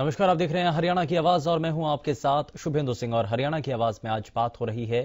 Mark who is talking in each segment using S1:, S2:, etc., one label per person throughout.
S1: नमस्कार आप देख रहे हैं हरियाणा की आवाज और मैं हूं आपके साथ शुभेंदु सिंह और हरियाणा की आवाज में आज बात हो रही है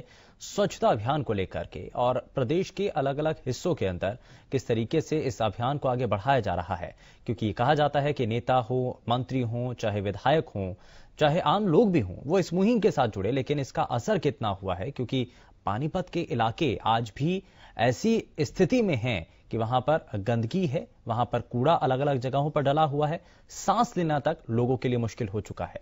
S1: स्वच्छता अभियान को लेकर के और प्रदेश के अलग अलग हिस्सों के अंदर किस तरीके से इस अभियान को आगे बढ़ाया जा रहा है क्योंकि कहा जाता है कि नेता हो मंत्री हो चाहे विधायक हों चाहे आम लोग भी हों वो इस मुहिम के साथ जुड़े लेकिन इसका असर कितना हुआ है क्योंकि पानीपत के इलाके आज भी ऐसी स्थिति में हैं कि वहां पर गंदगी है वहां पर कूड़ा अलग अलग जगहों पर डला हुआ है सांस लेना तक लोगों के लिए मुश्किल हो चुका है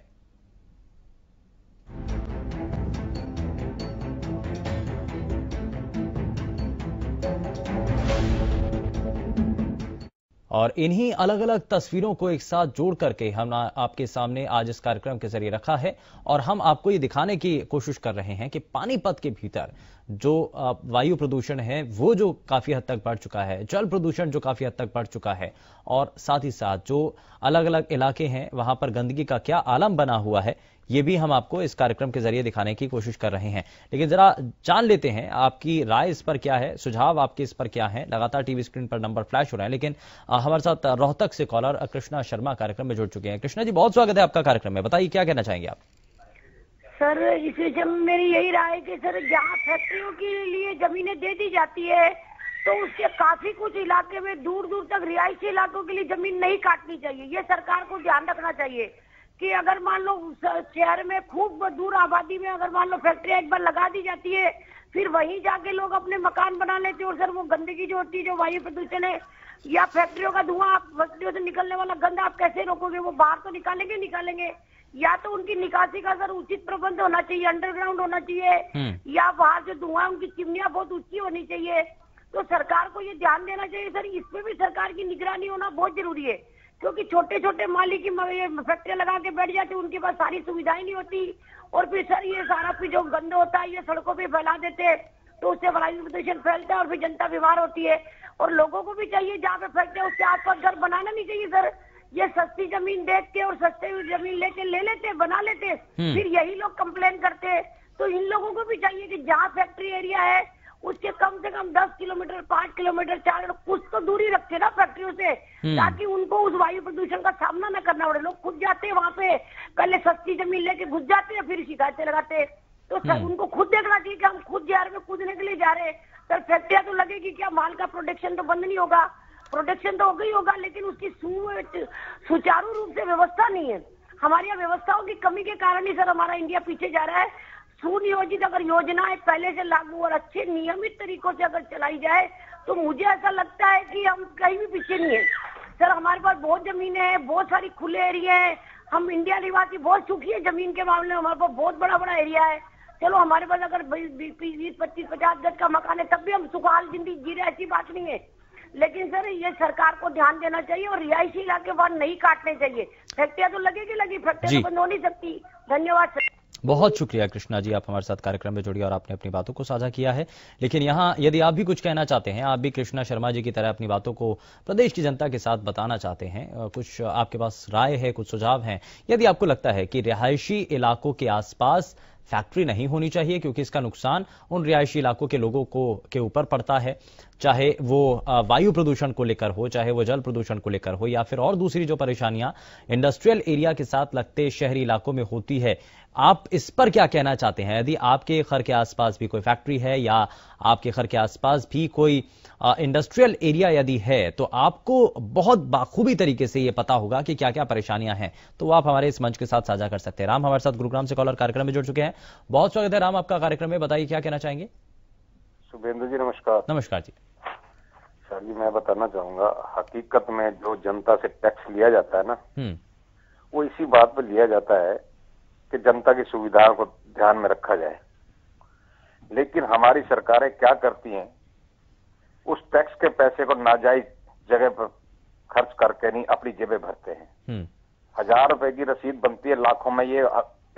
S1: और इन्हीं अलग अलग तस्वीरों को एक साथ जोड़ करके हम आपके सामने आज इस कार्यक्रम के जरिए रखा है और हम आपको ये दिखाने की कोशिश कर रहे हैं कि पानीपत के भीतर जो वायु प्रदूषण है वो जो काफी हद तक बढ़ चुका है जल प्रदूषण जो काफी हद तक बढ़ चुका है और साथ ही साथ जो अलग अलग इलाके हैं वहां पर गंदगी का क्या आलम बना हुआ है ये भी हम आपको इस कार्यक्रम के जरिए दिखाने की कोशिश कर रहे हैं लेकिन जरा जान लेते हैं आपकी राय इस पर क्या है सुझाव आपके इस पर क्या है लगातार टीवी स्क्रीन पर नंबर फ्लैश हो रहे हैं लेकिन हमारे साथ रोहतक से कॉलर कृष्णा शर्मा कार्यक्रम में जुड़ चुके हैं कृष्णा जी बहुत स्वागत है आपका कार्यक्रम में बताइए क्या कहना चाहेंगे आप
S2: सर इस विषय में मेरी यही राय है कि सर जहाँ फैक्ट्रियों के लिए जमीनें दे दी जाती है तो उसके काफी कुछ इलाके में दूर दूर तक रिहायशी इलाकों के लिए जमीन नहीं काटनी चाहिए ये सरकार को ध्यान रखना चाहिए कि अगर मान लो शहर में खूब दूर आबादी में अगर मान लो फैक्ट्री एक बार लगा दी जाती है फिर वहीं जाके लोग अपने मकान बना लेते और सर वो गंदगी जो होती है जो वायु प्रदूषण है या फैक्ट्रियों का धुआं आप फैक्ट्रियों से निकलने वाला गंदा आप कैसे रोकोगे वो बाहर तो निकालेंगे निकालेंगे या तो उनकी निकासी का सर उचित प्रबंध होना चाहिए अंडरग्राउंड होना चाहिए हम्म। या बाहर जो धुआं उनकी चिमनियां बहुत ऊंची होनी चाहिए तो सरकार को ये ध्यान देना चाहिए सर इस पर भी सरकार की निगरानी होना बहुत जरूरी है क्योंकि छोटे छोटे मालिक फैक्ट्रियां लगा के बैठ जाते उनके पास सारी सुविधाएं नहीं होती और फिर सर ये सारा फिर जो गंद होता है ये सड़कों पर फैला देते तो उससे वायु प्रदूषण फैलता है और फिर जनता बीमार होती है और लोगों को भी चाहिए जहाँ पे फैक्ट्री उसके आसपास घर बनाना नहीं चाहिए सर ये सस्ती जमीन देख के और सस्ते जमीन लेके ले लेते बना लेते हम्म। फिर यही लोग कंप्लेन करते तो इन लोगों को भी चाहिए कि जहाँ फैक्ट्री एरिया है उसके कम से कम दस किलोमीटर पांच किलोमीटर चार कुछ तो दूरी रखे ना फैक्ट्रियों से हम्म। ताकि उनको उस वायु प्रदूषण का सामना न करना पड़े लोग खुद जाते हैं वहाँ पे पहले सस्ती जमीन लेके घुस जाते हैं फिर शिकायतें लगाते तो सर हम्म। उनको खुद देखना चाहिए कि हम खुद जहर में कूदने के लिए जा रहे हैं सर फैक्ट्रिया तो लगेगी क्या माल का प्रोडक्शन तो बंद नहीं होगा प्रोटेक्शन तो हो गई होगा लेकिन उसकी सुचारू रूप से व्यवस्था नहीं है हमारे यहाँ व्यवस्थाओं की कमी के कारण ही सर हमारा इंडिया पीछे जा रहा है सुनियोजित अगर योजनाएं पहले से लागू और अच्छे नियमित तरीकों से अगर चलाई जाए तो मुझे ऐसा लगता है कि हम कहीं भी पीछे नहीं है सर हमारे पास बहुत जमीन है बहुत सारी खुले एरिया है हम इंडिया निवासी बहुत सुखी है जमीन के मामले में हमारे पास बहुत बड़ा बड़ा एरिया है चलो हमारे पास अगर बीस पच्चीस पचास गज का मकान है तब भी हम सुखहाल जिंदगी जी रहे ऐसी बात नहीं है लेकिन सर ये सरकार को ध्यान देना चाहिए और रिहायशी इलाके वन नहीं काटने चाहिए फैक्ट्रियां तो लगेगी लगी फैक्ट्रियां तो बंद हो नहीं सकती धन्यवाद
S1: बहुत शुक्रिया कृष्णा जी आप हमारे साथ कार्यक्रम में जुड़ी और आपने अपनी बातों को साझा किया है लेकिन यहाँ यदि आप भी कुछ कहना चाहते हैं आप भी कृष्णा शर्मा जी की तरह अपनी बातों को प्रदेश की जनता के साथ बताना चाहते हैं कुछ आपके पास राय है कुछ सुझाव हैं यदि आपको लगता है कि रिहायशी इलाकों के आसपास फैक्ट्री नहीं होनी चाहिए क्योंकि इसका नुकसान उन रिहायशी इलाकों के लोगों को के ऊपर पड़ता है चाहे वो वायु प्रदूषण को लेकर हो चाहे वो जल प्रदूषण को लेकर हो या फिर और दूसरी जो परेशानियां इंडस्ट्रियल एरिया के साथ लगते शहरी इलाकों में होती है आप इस पर क्या कहना चाहते हैं यदि आपके घर के आसपास भी कोई फैक्ट्री है या आपके घर के आसपास भी कोई इंडस्ट्रियल एरिया यदि है तो आपको बहुत बाखूबी तरीके से यह पता होगा कि क्या क्या परेशानियां हैं तो आप हमारे इस मंच के साथ साझा कर सकते हैं राम हमारे साथ गुरुग्राम से कॉलर कार्यक्रम में जुड़ चुके हैं हैं बहुत स्वागत है राम आपका कार्यक्रम में बताइए क्या कहना चाहेंगे
S3: शुभेंद्र जी नमस्कार नमस्कार जी सर जी मैं बताना चाहूंगा हकीकत में जो जनता से टैक्स लिया जाता है ना हम्म। वो इसी बात पर लिया जाता है कि जनता की सुविधा को ध्यान में रखा जाए लेकिन हमारी सरकारें क्या करती हैं उस टैक्स के पैसे को नाजायज जगह पर खर्च करके नहीं अपनी जेबें भरते हैं हम्म। हजार रुपए की रसीद बनती है लाखों में ये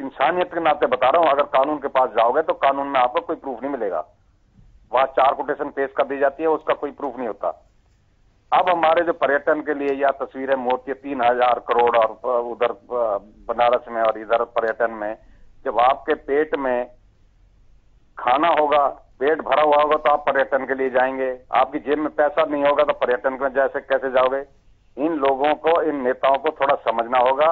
S3: इंसानियत के नाते बता रहा हूं अगर कानून के पास जाओगे तो कानून में आपको कोई प्रूफ नहीं मिलेगा वहां चार कोटेशन पेश कर दी जाती है उसका कोई प्रूफ नहीं होता अब हमारे जो पर्यटन के लिए या तस्वीरें है तीन हजार करोड़ और उधर बनारस में और इधर पर्यटन में जब आपके पेट में खाना होगा पेट भरा हुआ होगा तो आप पर्यटन के लिए जाएंगे आपकी जेब में पैसा नहीं होगा तो पर्यटन में जैसे कैसे जाओगे इन लोगों को इन नेताओं को थोड़ा समझना होगा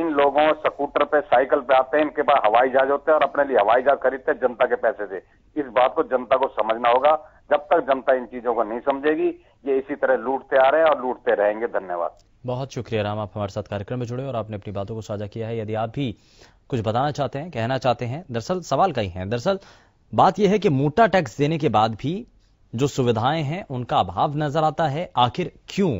S3: इन लोगों स्कूटर पे साइकिल पे आते हैं इनके पास हवाई जहाज होते हैं और अपने लिए हवाई जहाज खरीदते हैं जनता के पैसे से इस बात को जनता को समझना होगा जब तक जनता इन चीजों को नहीं समझेगी ये इसी तरह लूटते आ रहे हैं और लूटते रहेंगे धन्यवाद
S1: बहुत शुक्रिया राम आप हमारे साथ कार्यक्रम में जुड़े और आपने अपनी बातों को साझा किया है यदि आप भी कुछ बताना चाहते हैं कहना चाहते हैं दरअसल सवाल कई है दरअसल बात यह है कि मोटा टैक्स देने के बाद भी जो सुविधाएं हैं उनका अभाव नजर आता है आखिर क्यों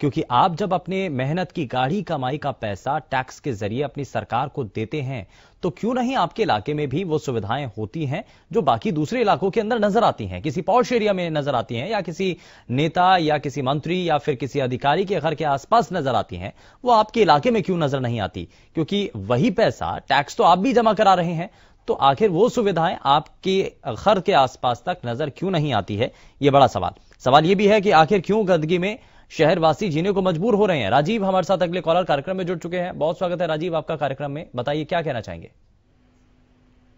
S1: क्योंकि आप जब अपने मेहनत की गाढ़ी कमाई का पैसा टैक्स के जरिए अपनी सरकार को देते हैं तो क्यों नहीं आपके इलाके में भी वो सुविधाएं होती हैं जो बाकी दूसरे इलाकों के अंदर नजर आती हैं किसी पौष एरिया में नजर आती हैं या किसी नेता या किसी मंत्री या फिर किसी अधिकारी के घर के आसपास नजर आती हैं वो आपके इलाके में क्यों नजर नहीं आती क्योंकि वही पैसा टैक्स तो आप भी जमा करा रहे हैं तो आखिर वो सुविधाएं आपके घर के आसपास तक नजर क्यों नहीं आती है ये बड़ा सवाल सवाल ये भी है कि आखिर क्यों गंदगी में शहरवासी जीने को मजबूर हो रहे हैं राजीव हमारे साथ अगले कॉलर कार्यक्रम में जुड़ चुके हैं बहुत स्वागत है राजीव आपका कार्यक्रम में बताइए क्या कहना चाहेंगे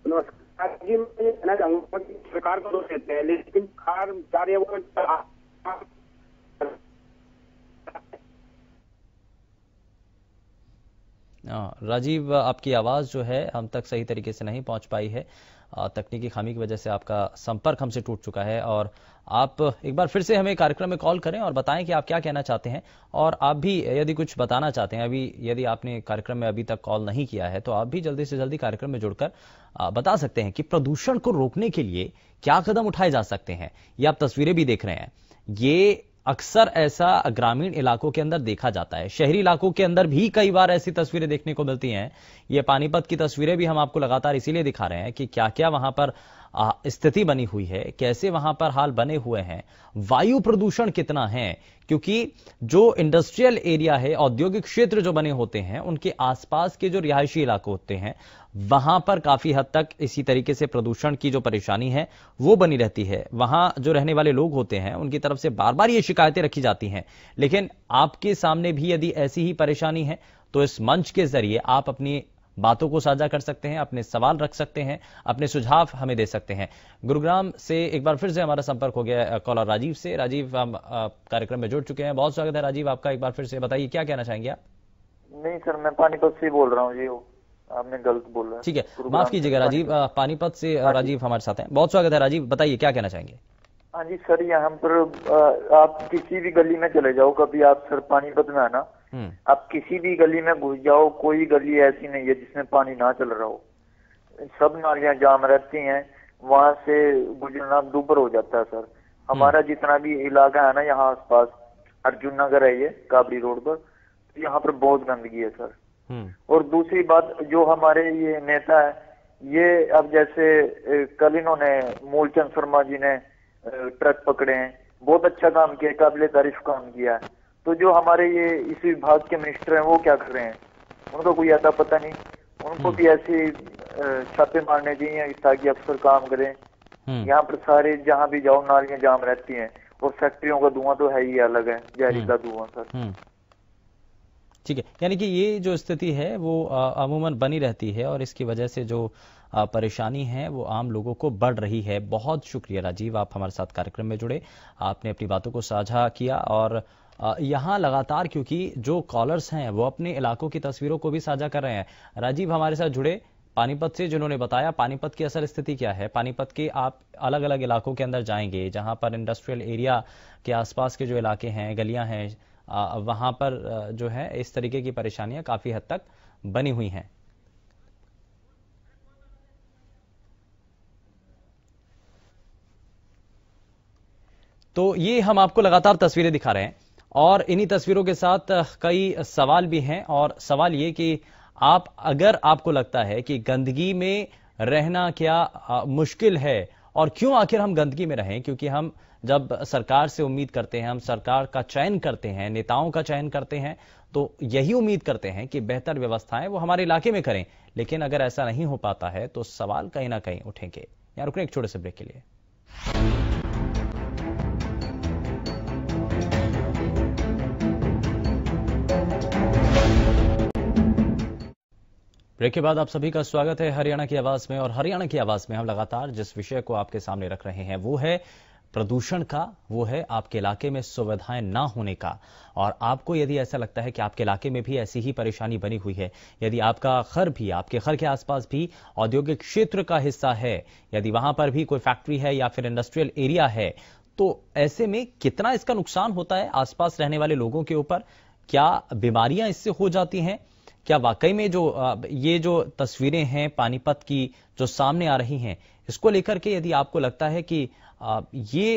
S3: नमस्कार जी मैं कहना चाहूंगा सरकार को दोष देते हैं लेकिन सरकार
S1: राजीव आपकी आवाज़ जो है हम तक सही तरीके से नहीं पहुंच पाई है तकनीकी खामी की वजह से आपका संपर्क हमसे टूट चुका है और आप एक बार फिर से हमें कार्यक्रम में कॉल करें और बताएं कि आप क्या कहना चाहते हैं और आप भी यदि कुछ बताना चाहते हैं अभी यदि आपने कार्यक्रम में अभी तक कॉल नहीं किया है तो आप भी जल्दी से जल्दी कार्यक्रम में जुड़कर बता सकते हैं कि प्रदूषण को रोकने के लिए क्या कदम उठाए जा सकते हैं ये आप तस्वीरें भी देख रहे हैं ये अक्सर ऐसा ग्रामीण इलाकों के अंदर देखा जाता है शहरी इलाकों के अंदर भी कई बार ऐसी तस्वीरें देखने को मिलती हैं ये पानीपत की तस्वीरें भी हम आपको लगातार इसीलिए दिखा रहे हैं कि क्या क्या वहां पर स्थिति बनी हुई है कैसे वहां पर हाल बने हुए हैं वायु प्रदूषण कितना है क्योंकि जो इंडस्ट्रियल एरिया है औद्योगिक क्षेत्र जो बने होते हैं उनके आसपास के जो रिहायशी इलाके होते हैं वहां पर काफी हद तक इसी तरीके से प्रदूषण की जो परेशानी है वो बनी रहती है वहां जो रहने वाले लोग होते हैं उनकी तरफ से बार बार ये शिकायतें रखी जाती हैं लेकिन आपके सामने भी यदि ऐसी ही परेशानी है तो इस मंच के जरिए आप अपनी बातों को साझा कर सकते हैं अपने सवाल रख सकते हैं अपने सुझाव हमें दे सकते हैं गुरुग्राम से एक बार फिर से हमारा संपर्क हो गया कॉलर राजीव से राजीव हम कार्यक्रम में जुड़ चुके हैं बहुत स्वागत है राजीव आपका एक बार फिर से बताइए क्या कहना चाहेंगे
S4: आप नहीं सर मैं पानीपत से बोल रहा हूँ जी आपने गलत बोला ठीक है माफ कीजिएगा राजीव
S1: पानीपत से हाँ राजीव हमारे साथ हैं बहुत स्वागत है राजीव बताइए क्या कहना चाहेंगे
S4: हाँ जी सर यहाँ पर आप किसी भी गली में चले जाओ कभी आप सर पानीपत में आना हम्म। आप किसी भी गली में घुस जाओ कोई गली ऐसी नहीं है जिसमें पानी ना चल रहा हो सब नालियां जाम रहती हैं वहां से गुजरना दूबर हो जाता है सर हमारा हम्म। जितना भी इलाका है ना यहाँ आसपास अर्जुन नगर है ये काबरी रोड पर तो यहाँ पर बहुत गंदगी है सर हम्म। और दूसरी बात जो हमारे ये नेता है ये अब जैसे कल इन्होंने मूलचंद शर्मा जी ने ट्रक पकड़े हैं बहुत अच्छा काम किया काबिल तारीफ काम किया है तो जो हमारे ये इस विभाग के मिनिस्टर हैं वो क्या कर रहे हैं उनको कोई आता पता नहीं उनको हम्म। भी ऐसे छापे मारने चाहिए ताकि अफसर काम करें
S1: हम्म। यहाँ
S4: पर सारे जहाँ भी जाओ नालियाँ जाम रहती हैं और फैक्ट्रियों का धुआं तो है ही अलग है जहरीला हम्म। धुआं
S1: सर ठीक है यानी कि ये जो स्थिति है वो अमूमन बनी रहती है और इसकी वजह से जो परेशानी है वो आम लोगों को बढ़ रही है बहुत शुक्रिया राजीव आप हमारे साथ कार्यक्रम में जुड़े आपने अपनी बातों को साझा किया और यहाँ लगातार क्योंकि जो कॉलर्स हैं वो अपने इलाकों की तस्वीरों को भी साझा कर रहे हैं राजीव हमारे साथ जुड़े पानीपत से जिन्होंने बताया पानीपत की असल स्थिति क्या है पानीपत के आप अलग अलग इलाकों के अंदर जाएंगे जहां पर इंडस्ट्रियल एरिया के आसपास के जो इलाके हैं गलियां हैं वहां पर जो है इस तरीके की परेशानियां काफी हद तक बनी हुई हैं तो ये हम आपको लगातार तस्वीरें दिखा रहे हैं और इन्हीं तस्वीरों के साथ कई सवाल भी हैं और सवाल ये कि आप अगर आपको लगता है कि गंदगी में रहना क्या आ, मुश्किल है और क्यों आखिर हम गंदगी में रहें क्योंकि हम जब सरकार से उम्मीद करते हैं हम सरकार का चयन करते हैं नेताओं का चयन करते हैं तो यही उम्मीद करते हैं कि बेहतर व्यवस्थाएं वो हमारे इलाके में करें लेकिन अगर ऐसा नहीं हो पाता है तो सवाल कहीं ना कहीं उठेंगे या रुकने एक छोटे से ब्रेक के लिए ब्रेक के बाद आप सभी का स्वागत है हरियाणा की आवाज में और हरियाणा की आवाज में हम लगातार जिस विषय को आपके सामने रख रहे हैं वो है प्रदूषण का वो है आपके इलाके में सुविधाएं ना होने का और आपको यदि ऐसा लगता है कि आपके इलाके में भी ऐसी ही परेशानी बनी हुई है यदि आपका घर भी आपके घर के आसपास भी औद्योगिक क्षेत्र का हिस्सा है यदि वहां पर भी कोई फैक्ट्री है या फिर इंडस्ट्रियल एरिया है तो ऐसे में कितना इसका नुकसान होता है आसपास रहने वाले लोगों के ऊपर क्या बीमारियां इससे हो जाती हैं क्या वाकई में जो ये जो तस्वीरें हैं पानीपत की जो सामने आ रही हैं इसको लेकर के यदि आपको लगता है कि ये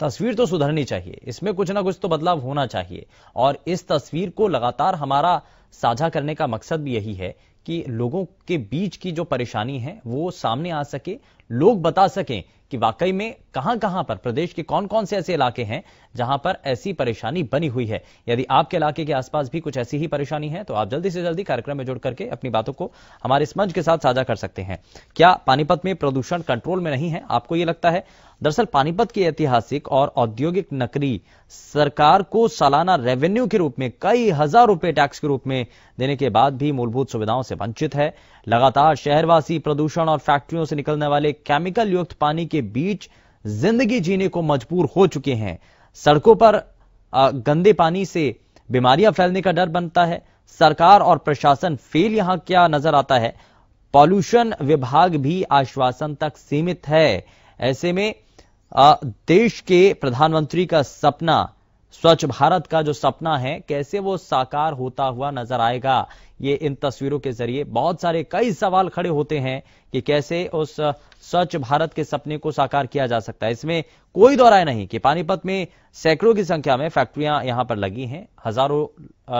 S1: तस्वीर तो सुधरनी चाहिए इसमें कुछ ना कुछ तो बदलाव होना चाहिए और इस तस्वीर को लगातार हमारा साझा करने का मकसद भी यही है कि लोगों के बीच की जो परेशानी है वो सामने आ सके लोग बता सकें कि वाकई में कहां कहां पर प्रदेश के कौन कौन से ऐसे इलाके हैं जहां पर ऐसी परेशानी बनी हुई है यदि आपके इलाके के आसपास भी कुछ ऐसी ही परेशानी है तो आप जल्दी से जल्दी कार्यक्रम में जुड़ करके अपनी बातों को हमारे इस मंच के साथ साझा कर सकते हैं क्या पानीपत में प्रदूषण कंट्रोल में नहीं है आपको यह लगता है दरअसल पानीपत की ऐतिहासिक और औद्योगिक नकरी सरकार को सालाना रेवेन्यू के रूप में कई हजार रुपए टैक्स के रूप में देने के बाद भी मूलभूत सुविधाओं से वंचित है लगातार शहरवासी प्रदूषण और फैक्ट्रियों से निकलने वाले केमिकल युक्त पानी के बीच जिंदगी जीने को मजबूर हो चुके हैं सड़कों पर गंदे पानी से बीमारियां फैलने का डर बनता है सरकार और प्रशासन फेल यहां क्या नजर आता है पॉल्यूशन विभाग भी आश्वासन तक सीमित है ऐसे में देश के प्रधानमंत्री का सपना स्वच्छ भारत का जो सपना है कैसे वो साकार होता हुआ नजर आएगा ये इन तस्वीरों के जरिए बहुत सारे कई सवाल खड़े होते हैं कि कैसे उस स्वच्छ भारत के सपने को साकार किया जा सकता है इसमें कोई दौराय नहीं कि पानीपत में सैकड़ों की संख्या में फैक्ट्रियां यहां पर लगी हैं हजारों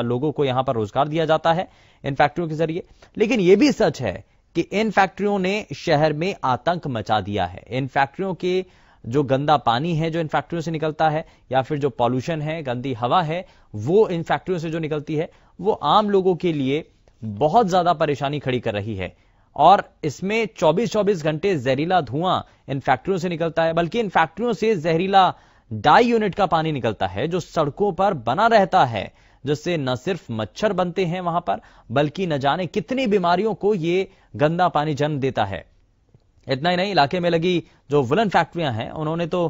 S1: लोगों को यहां पर रोजगार दिया जाता है इन फैक्ट्रियों के जरिए लेकिन यह भी सच है कि इन फैक्ट्रियों ने शहर में आतंक मचा दिया है इन फैक्ट्रियों के जो गंदा पानी है जो इन फैक्ट्रियों से निकलता है या फिर जो पॉल्यूशन है गंदी हवा है वो इन फैक्ट्रियों से जो निकलती है वो आम लोगों के लिए बहुत ज्यादा परेशानी खड़ी कर रही है और इसमें 24-24 घंटे जहरीला धुआं इन फैक्ट्रियों से निकलता है बल्कि इन फैक्ट्रियों से जहरीला डाई यूनिट का पानी निकलता है जो सड़कों पर बना रहता है जिससे न सिर्फ मच्छर बनते हैं वहां पर बल्कि न जाने कितनी बीमारियों को ये गंदा पानी जन्म देता है इतना ही नहीं इलाके में लगी जो वुलन फैक्ट्रियां हैं उन्होंने तो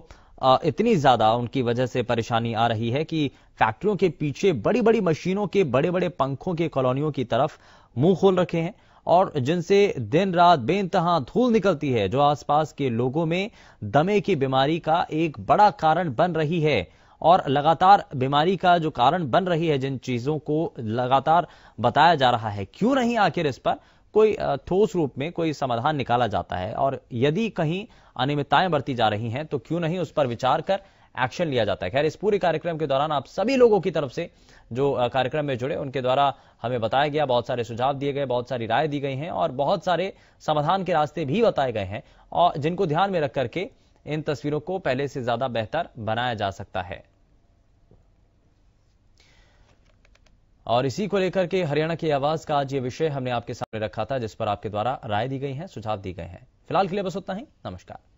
S1: इतनी ज्यादा उनकी वजह से परेशानी आ रही है कि फैक्ट्रियों के पीछे बड़ी बड़ी मशीनों के बड़े बड़े पंखों के कॉलोनियों की तरफ मुंह खोल रखे हैं और जिनसे दिन रात बेनतहा धूल निकलती है जो आसपास के लोगों में दमे की बीमारी का एक बड़ा कारण बन रही है और लगातार बीमारी का जो कारण बन रही है जिन चीजों को लगातार बताया जा रहा है क्यों नहीं आखिर इस पर कोई ठोस रूप में कोई समाधान निकाला जाता है और यदि कहीं अनियमितताएं बरती जा रही हैं तो क्यों नहीं उस पर विचार कर एक्शन लिया जाता है खैर इस पूरे कार्यक्रम के दौरान आप सभी लोगों की तरफ से जो कार्यक्रम में जुड़े उनके द्वारा हमें बताया गया बहुत सारे सुझाव दिए गए बहुत सारी राय दी गई हैं और बहुत सारे समाधान के रास्ते भी बताए गए हैं और जिनको ध्यान में रख करके इन तस्वीरों को पहले से ज्यादा बेहतर बनाया जा सकता है और इसी को लेकर के हरियाणा की आवाज का आज ये विषय हमने आपके सामने रखा था जिस पर आपके द्वारा राय दी गई है सुझाव दिए गए हैं फिलहाल के लिए बस उतना ही नमस्कार